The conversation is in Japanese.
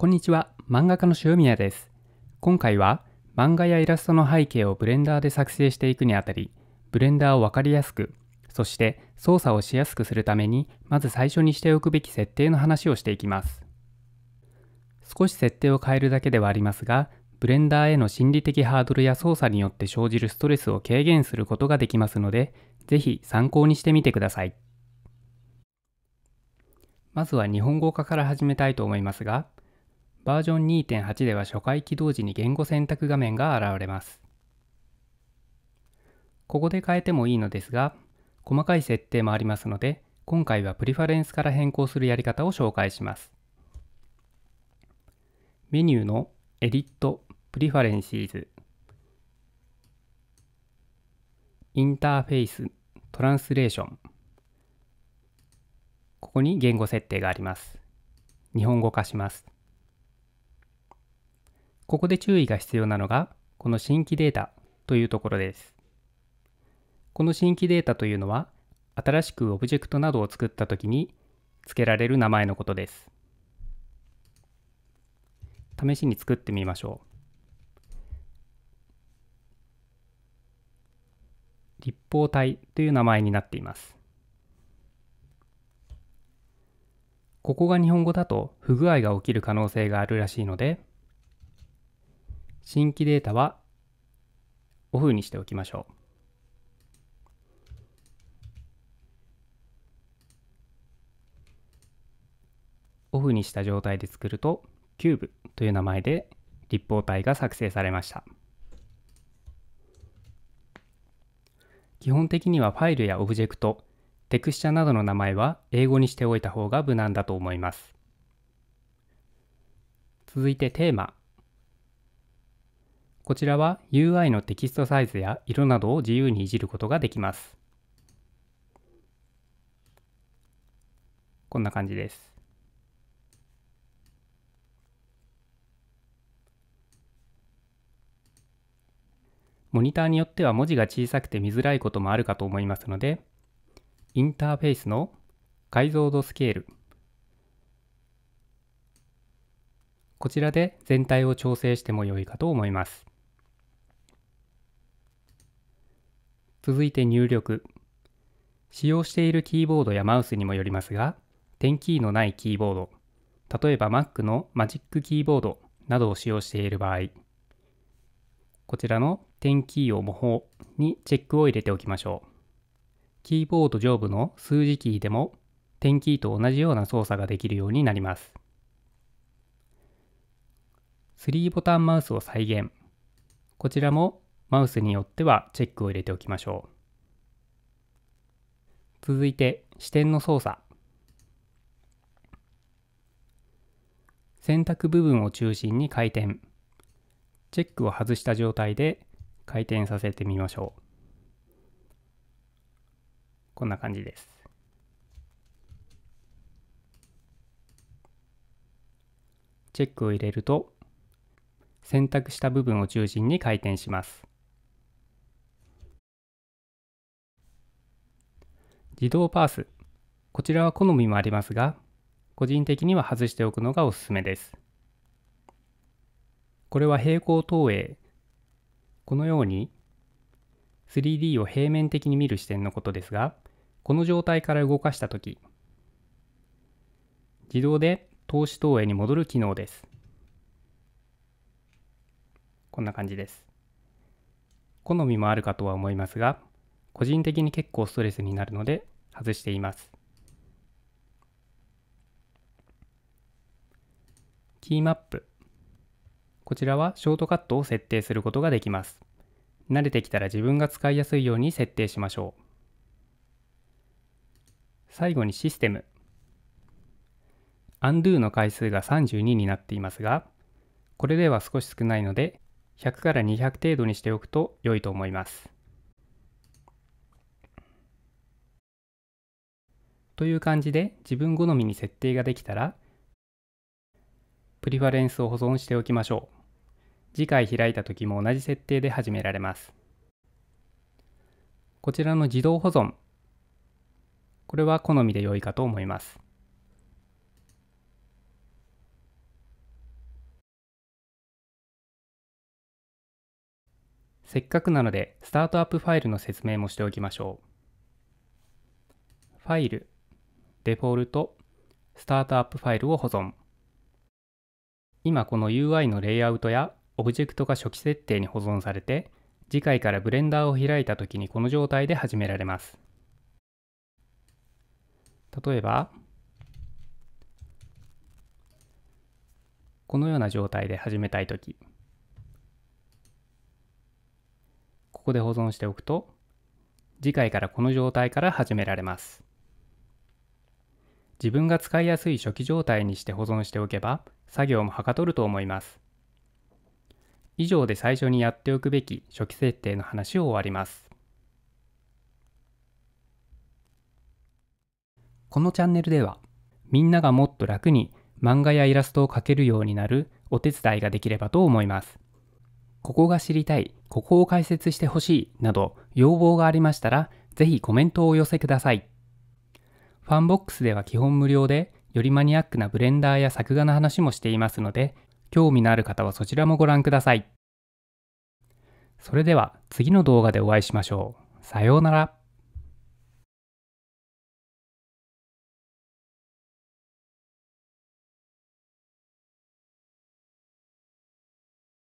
こんにちは、漫画家の塩宮です。今回は、漫画やイラストの背景をブレンダーで作成していくにあたり、ブレンダーを分かりやすく、そして操作をしやすくするために、まず最初にしておくべき設定の話をしていきます。少し設定を変えるだけではありますが、ブレンダーへの心理的ハードルや操作によって生じるストレスを軽減することができますので、ぜひ参考にしてみてください。まずは日本語化から始めたいと思いますが、バージョン2.8では初回起動時に言語選択画面が現れます。ここで変えてもいいのですが、細かい設定もありますので、今回はプリファレンスから変更するやり方を紹介します。メニューのエディット、プリファレンシーズ、インターフェイス、トランスレーション。ここに言語設定があります。日本語化します。ここで注意が必要なのが、この新規データというところです。この新規データというのは、新しくオブジェクトなどを作ったときに付けられる名前のことです。試しに作ってみましょう。立方体という名前になっています。ここが日本語だと不具合が起きる可能性があるらしいので、新規データはオフにしておきましょう。オフにした状態で作ると、キューブという名前で立方体が作成されました。基本的にはファイルやオブジェクト、テクスチャなどの名前は英語にしておいた方が無難だと思います。続いてテーマこちらは UI のテキストサイズや色などを自由にいじることができます。こんな感じです。モニターによっては文字が小さくて見づらいこともあるかと思いますので、インターフェースの解像度スケール、こちらで全体を調整しても良いかと思います。続いて入力。使用しているキーボードやマウスにもよりますが、点キーのないキーボード、例えば Mac のマジックキーボードなどを使用している場合、こちらの点キーを模倣にチェックを入れておきましょう。キーボード上部の数字キーでも点キーと同じような操作ができるようになります。3ボタンマウスを再現。こちらもマウスによってはチェックを入れておきましょう。続いて視点の操作。選択部分を中心に回転。チェックを外した状態で回転させてみましょう。こんな感じです。チェックを入れると選択した部分を中心に回転します。自動パース。こちらは好みもありますが、個人的には外しておくのがおすすめです。これは平行投影。このように 3D を平面的に見る視点のことですが、この状態から動かしたとき、自動で投資投影に戻る機能です。こんな感じです。好みもあるかとは思いますが、個人的に結構ストレスになるので外しています。キーマップ。こちらはショートカットを設定することができます。慣れてきたら自分が使いやすいように設定しましょう。最後にシステム。undo の回数が32になっていますが、これでは少し少ないので、100から200程度にしておくと良いと思います。という感じで自分好みに設定ができたら、プリファレンスを保存しておきましょう。次回開いた時も同じ設定で始められます。こちらの自動保存。これは好みで良いかと思います。せっかくなので、スタートアップファイルの説明もしておきましょう。ファイル、デフォルト、スタートアップファイルを保存。今この UI のレイアウトやオブジェクトが初期設定に保存されて、次回からブレンダーを開いた時にこの状態で始められます。例えば、このような状態で始めたい時、ここで保存しておくと、次回からこの状態から始められます。自分が使いやすい初期状態にして保存しておけば作業もはかどると思います。以上で最初にやっておくべき初期設定の話を終わります。このチャンネルではみんながもっと楽に漫画やイラストを描けるようになるお手伝いができればと思います。ここが知りたい、ここを解説してほしいなど要望がありましたらぜひコメントをお寄せください。ファンボックスでは基本無料で、よりマニアックなブレンダーや作画の話もしていますので、興味のある方はそちらもご覧ください。それでは次の動画でお会いしましょう。さようなら。